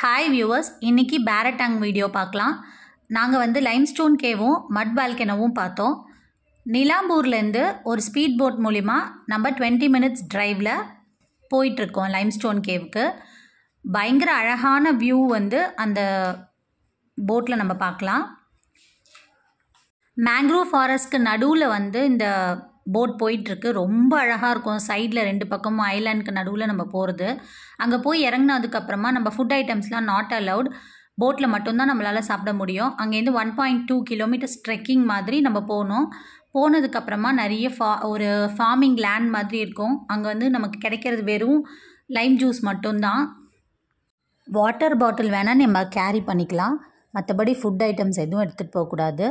hi viewers இன்றைக்கி பேரட்டாங் video பார்க்கலாம் நாங்கள் வந்து லைம்ஸ்டோன் கேவும் மட் பால்கெனவும் பார்த்தோம் நிலாம்பூர்லேருந்து ஒரு ஸ்பீட் போட் மூலிமா நம்ம டுவெண்ட்டி மினிட்ஸ் ட்ரைவில் போயிட்டுருக்கோம் லைம்ஸ்டோன் கேவுக்கு பயங்கர அழகான வியூ வந்து அந்த போட்டில் நம்ம பார்க்கலாம் மேங்க்ரோவ் ஃபாரஸ்ட்க்கு நடுவில் வந்து இந்த போட் போயிட்டுருக்கு ரொம்ப அழகாக இருக்கும் சைடில் ரெண்டு பக்கமும் ஐலாண்டுக்கு நடுவில் நம்ம போகிறது அங்கே போய் இறங்கினதுக்கப்புறமா நம்ம ஃபுட் ஐட்டம்ஸ்லாம் நாட் அலவுட் போட்டில் மட்டும்தான் நம்மளால் சாப்பிட முடியும் அங்கேருந்து one point two kilometres trekking மாதிரி நம்ம போகணும் போனதுக்கப்புறமா நிறைய ஃபா ஒரு ஃபார்மிங் லேண்ட் மாதிரி இருக்கும் அங்கே வந்து நமக்கு கிடைக்கிறது வெறும் லைம் ஜூஸ் மட்டும்தான் வாட்டர் பாட்டில் வேணால் நம்ம கேரி பண்ணிக்கலாம் மற்றபடி ஃபுட் ஐட்டம்ஸ் எதுவும் எடுத்துகிட்டு போகக்கூடாது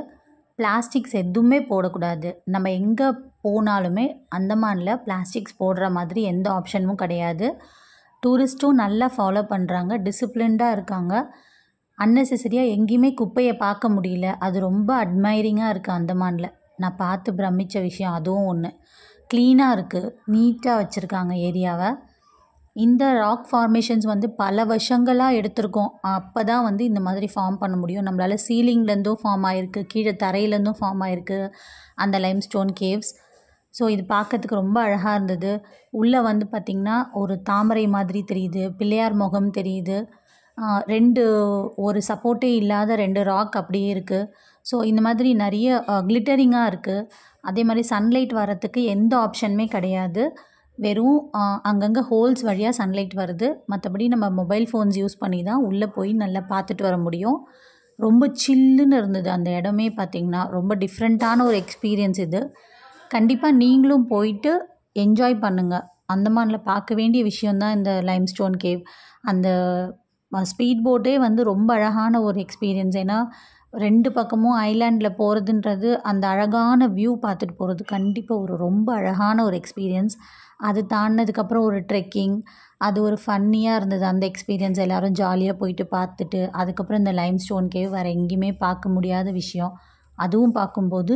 பிளாஸ்டிக்ஸ் எதுவுமே போடக்கூடாது நம்ம எங்கே போனாலுமே அந்தமானில் பிளாஸ்டிக்ஸ் போடுற மாதிரி எந்த ஆப்ஷனும் கிடையாது டூரிஸ்ட்டும் நல்லா ஃபாலோ பண்ணுறாங்க டிசிப்ளின்டாக இருக்காங்க அன்னெசரியாக எங்கேயுமே குப்பையை பார்க்க முடியல அது ரொம்ப அட்மைரிங்காக இருக்குது அந்தமானில் நான் பார்த்து பிரமித்த விஷயம் அதுவும் ஒன்று க்ளீனாக இருக்குது நீட்டாக வச்சுருக்காங்க ஏரியாவை இந்த ராக் ஃபார்மேஷன்ஸ் வந்து பல வருஷங்களாக எடுத்திருக்கோம் அப்போ தான் வந்து இந்த மாதிரி ஃபார்ம் பண்ண முடியும் நம்மளால் சீலிங்லேருந்தும் ஃபார்ம் ஆகிருக்கு கீழே தரையிலேருந்தும் ஃபார்ம் ஆகிருக்கு அந்த லைம் ஸ்டோன் கேவ்ஸ் ஸோ இது பார்க்கறதுக்கு ரொம்ப அழகாக இருந்தது உள்ளே வந்து பார்த்திங்கன்னா ஒரு தாமரை மாதிரி தெரியுது பிள்ளையார் முகம் தெரியுது ரெண்டு ஒரு சப்போர்ட்டே இல்லாத ரெண்டு ராக் அப்படியே இருக்குது ஸோ இந்த மாதிரி நிறைய க்ளிட்டரிங்காக இருக்குது அதே மாதிரி சன்லைட் வரத்துக்கு எந்த ஆப்ஷனுமே கிடையாது வெறும் அங்கங்கே ஹோல்ஸ் வழியாக சன்லைட் வருது மற்றபடி நம்ம மொபைல் ஃபோன்ஸ் யூஸ் பண்ணி தான் உள்ளே போய் நல்லா பார்த்துட்டு வர முடியும் ரொம்ப சில்லுன்னு இருந்தது அந்த இடமே பார்த்திங்கன்னா ரொம்ப டிஃப்ரெண்ட்டான ஒரு எக்ஸ்பீரியன்ஸ் இது கண்டிப்பாக நீங்களும் போயிட்டு என்ஜாய் பண்ணுங்கள் அந்தமானில் பார்க்க வேண்டிய விஷயந்தான் இந்த லைம் ஸ்டோன் கேவ் அந்த ஸ்பீட் போட்டே வந்து ரொம்ப அழகான ஒரு எக்ஸ்பீரியன்ஸ் ஏன்னா ரெண்டு பக்கமும் ஐலேண்டில் போகிறதுன்றது அந்த அழகான வியூ பார்த்துட்டு போகிறது கண்டிப்பாக ஒரு ரொம்ப அழகான ஒரு எக்ஸ்பீரியன்ஸ் அது தாண்டினதுக்கப்புறம் ஒரு ட்ரெக்கிங் அது ஒரு ஃபன்னியாக இருந்தது அந்த எக்ஸ்பீரியன்ஸ் எல்லோரும் ஜாலியாக போயிட்டு பார்த்துட்டு அதுக்கப்புறம் இந்த லைம் ஸ்டோன் கேவ் வேறு எங்கேயுமே பார்க்க முடியாத விஷயம் அதுவும் பார்க்கும்போது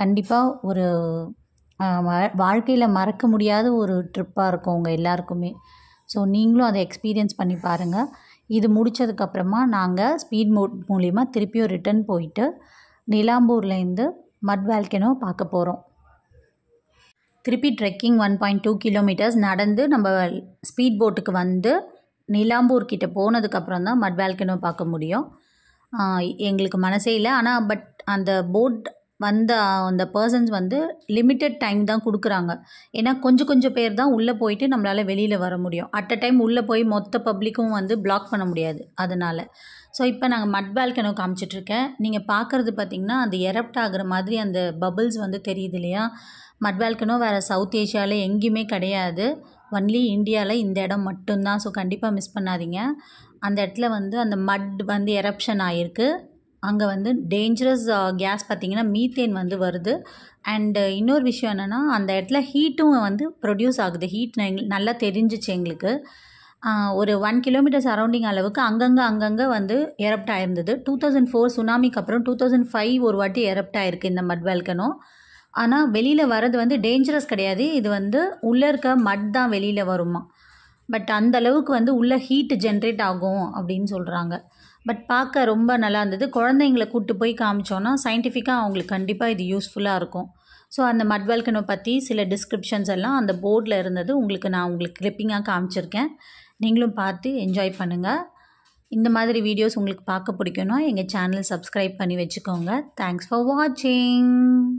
கண்டிப்பாக ஒரு வாழ்க்கையில் மறக்க முடியாத ஒரு ட்ரிப்பாக இருக்கும் உங்கள் எல்லாருக்குமே ஸோ நீங்களும் அதை எக்ஸ்பீரியன்ஸ் பண்ணி பாருங்கள் இது முடித்ததுக்கப்புறமா நாங்கள் ஸ்பீட் போட் மூலிமா திருப்பியும் ரிட்டன் போயிட்டு நிலாம்பூர்லேருந்து மட் வேல்கனோ பார்க்க போகிறோம் திருப்பி trekking one point two kilometres நடந்து நம்ம ஸ்பீட் போட்டுக்கு வந்து நிலாம்பூர் கிட்டே போனதுக்கப்புறம் தான் மட் வேல்கனோ பார்க்க முடியும் எங்களுக்கு மனசே இல்லை ஆனால் பட் அந்த போட் வந்த அந்த பர்சன்ஸ் வந்து லிமிட்டட் டைம் தான் கொடுக்குறாங்க ஏன்னா கொஞ்சம் கொஞ்சம் பேர் தான் உள்ளே போயிட்டு நம்மளால் வெளியில் வர முடியும் அட் அ டைம் உள்ளே போய் மொத்த பப்ளிக்கும் வந்து பிளாக் பண்ண முடியாது அதனால் ஸோ இப்போ நாங்கள் மட் பால்கனோ காமிச்சிட்ருக்கேன் நீங்கள் பார்க்குறது பார்த்திங்கன்னா அந்த எரப்ட் ஆகிற மாதிரி அந்த பபிள்ஸ் வந்து தெரியுது இல்லையா மட் பால்கனோ வேறு சவுத் ஏஷியாவில் எங்கேயுமே கிடையாது ஒன்லி இந்தியாவில் இந்த இடம் மட்டும்தான் ஸோ கண்டிப்பாக மிஸ் பண்ணாதீங்க அந்த இடத்துல வந்து அந்த மட் வந்து எரப்ஷன் ஆகிருக்கு அங்கே வந்து டேஞ்சரஸ் கேஸ் பார்த்திங்கன்னா மீத்தேன் வந்து வருது அண்டு இன்னொரு விஷயம் என்னென்னா அந்த இடத்துல ஹீட்டும் வந்து ப்ரொடியூஸ் ஆகுது ஹீட் நல்லா தெரிஞ்சிச்சு எங்களுக்கு ஒரு ஒன் கிலோமீட்டர் சரௌண்டிங் அளவுக்கு அங்கங்கே அங்கங்கே வந்து எரப்ட் ஆயிருந்தது டூ தௌசண்ட் ஃபோர் சுனாமிக்கு அப்புறம் டூ தௌசண்ட் ஃபைவ் ஒரு வாட்டி எரப்ட் ஆயிருக்கு இந்த மட் வேல்கனோ ஆனால் வெளியில் வர்றது வந்து டேஞ்சரஸ் கிடையாது இது வந்து உள்ளே இருக்க மட் தான் வெளியில் வருமா பட் அந்த அளவுக்கு வந்து உள்ளே ஹீட் ஜென்ரேட் ஆகும் அப்படின்னு சொல்கிறாங்க பட் பார்க்க ரொம்ப நல்லா இருந்தது குழந்தைங்களை கூப்பிட்டு போய் காமிச்சோன்னா சயின்டிஃபிக்காக அவங்களுக்கு கண்டிப்பாக இது யூஸ்ஃபுல்லாக இருக்கும் ஸோ அந்த மட் வல்கனை பற்றி சில டிஸ்கிரிப்ஷன்ஸ் எல்லாம் அந்த போர்டில் இருந்தது உங்களுக்கு நான் உங்களுக்கு கிளிப்பிங்காக காமிச்சிருக்கேன் நீங்களும் பார்த்து என்ஜாய் பண்ணுங்கள் இந்த மாதிரி வீடியோஸ் உங்களுக்கு பார்க்க பிடிக்குன்னா எங்கள் சேனல் சப்ஸ்கிரைப் பண்ணி வச்சுக்கோங்க தேங்க்ஸ் ஃபார் வாட்சிங்